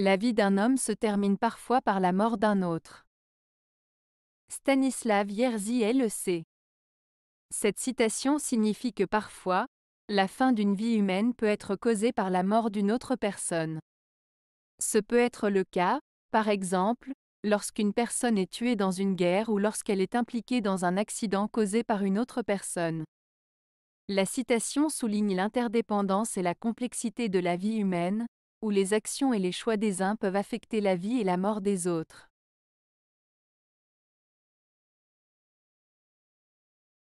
La vie d'un homme se termine parfois par la mort d'un autre. Stanislav Yerzy le Cette citation signifie que parfois, la fin d'une vie humaine peut être causée par la mort d'une autre personne. Ce peut être le cas, par exemple, lorsqu'une personne est tuée dans une guerre ou lorsqu'elle est impliquée dans un accident causé par une autre personne. La citation souligne l'interdépendance et la complexité de la vie humaine, où les actions et les choix des uns peuvent affecter la vie et la mort des autres.